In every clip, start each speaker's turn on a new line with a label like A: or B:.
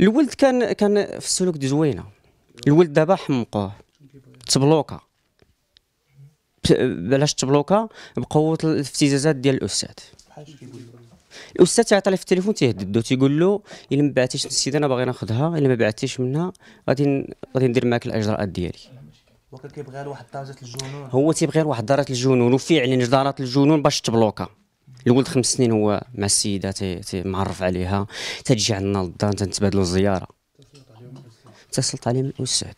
A: الولد كان كان في السلوك دي زوينه الولد دابا حمقوه تبلوكا بلاش تبلوكا بقوه الافتزازات ديال الاستاذ الاستاذ تيعطي في التليفون تيهددو تيقول له الا ما بعتيش السيده انا باغي ناخذها الا ما بعتيش منها غادي غادي ندير معاك الاجراءات ديالي وكان كيبغي واحد درجه الجنون هو تيبغي واحد درجه الجنون وفعلا درجه الجنون باش تبلوكا الولد خمس سنين هو مع السيده تي معرف عليها تجي عندنا للدار تنتبادلوا الزياره اتصلت عليه من الاستاذ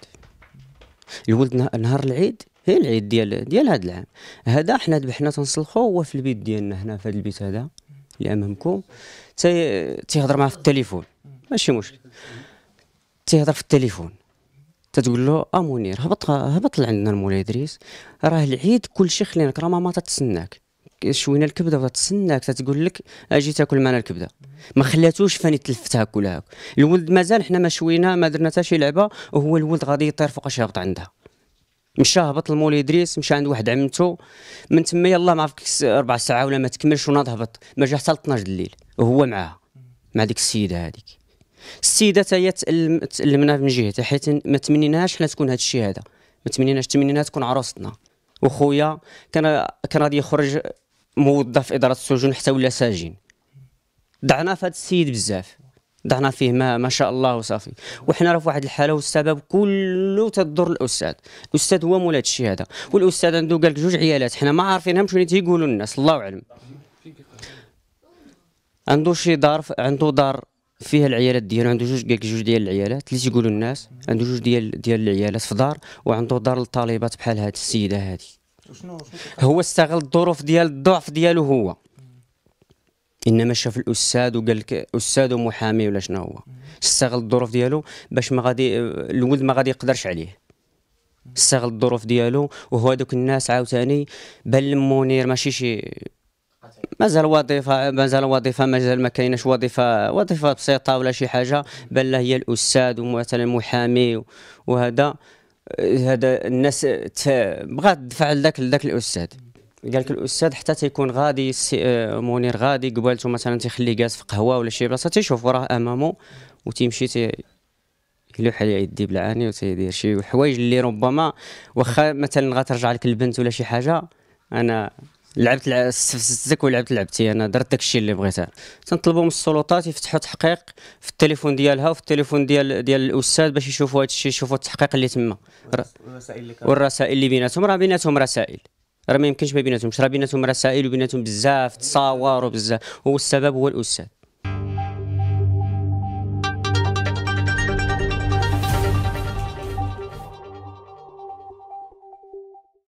A: الولد نهار العيد هي العيد ديال ديال هذا العام هذا حنا ذبحنا تنسلخو هو في البيت ديالنا هنا في هذا البيت هذا اللي امامكم تي تيهضر معاه في التليفون ماشي مشكل تيهضر في التليفون تتقول له امونير هبط هبط لعندنا المولاي ادريس راه العيد كلشي خلينا راه ماما تتسناك شوينا الكبده وتتسناك تتقول لك اجي تاكل معنا الكبده ما خلاتوش فاني تلفت هاك ولا هاك الولد مازال حنا ما شوينا ما درنا حتى شي لعبه وهو الولد غادي يطير فوق يهبط عندها مشى هبط المول ادريس مشى عند واحد عمته من تما يلاه ما عرفت ربع ساعه ولا ما تكملش وناض هبط ما جا حتى 12 الليل وهو معاها مع ديك السيده هذيك السيده تا هي تألمنا من جهتها حيت ما تمنيناش حنا تكون هذا الشيء هذا ما تمنيناش تمنيناها تكون عروستنا وخويا كان كان غادي يخرج موظف اداره السجون حتى ولا ساجين ضعنا في هذا السيد بزاف ضعنا فيه ما, ما شاء الله وصافي وحنا راه في واحد الحاله والسبب كله تضر الاستاذ الاستاذ هو مولى الشيء هذا والاستاذ عنده قال لك جوج عيالات حنا ما عارفينهم شنو تيقولوا الناس الله اعلم عنده شي دار عنده دار فيها العيالات ديالو عنده جوج قال جوج ديال العيالات اللي تيقولوا الناس عنده جوج ديال ديال العيالات في دار وعنده دار للطالبات بحال هاد السيده هذه هو استغل الظروف ديال الضعف ديالو هو انما شاف الاستاذ وقال لك استاذ ومحامي ولا شنو هو استغل الظروف ديالو باش ما غادي الولد ما غادي يقدرش عليه استغل الظروف ديالو وهو دوك الناس عاوتاني بان المنير ماشي شي مازال وظيفه مازال وظيفه مازال ما كايناش وظيفه وظيفه بسيطه ولا شي حاجه بل هي الاستاذ ومثلا محامي وهذا هذا الناس بغات تدفع لذاك لذاك الاستاذ قال لك الاستاذ حتى تيكون غادي آه، منير غادي قبالته مثلا تيخليه جالس في قهوه ولا شي بلاصه تيشوف وراه امامه وتيمشي تي يلوح على يدي بالعاني وتيدير شي حوايج اللي ربما واخا مثلا غترجع لك البنت ولا شي حاجه انا لعبت استفزتك ولعبت لعبتي انا درت داكشي اللي بغيتها تنطلبوا من السلطات يفتحوا تحقيق في التليفون ديالها وفي التليفون ديال ديال الاستاذ باش يشوفوا هذا الشيء يشوفوا التحقيق اللي تما والرسائل اللي بيناتهم راه بيناتهم رسائل راه ما يمكنش ما بيناتهمش راه بيناتهم رسائل وبيناتهم بزاف تصاور وبزاف والسبب هو الاستاذ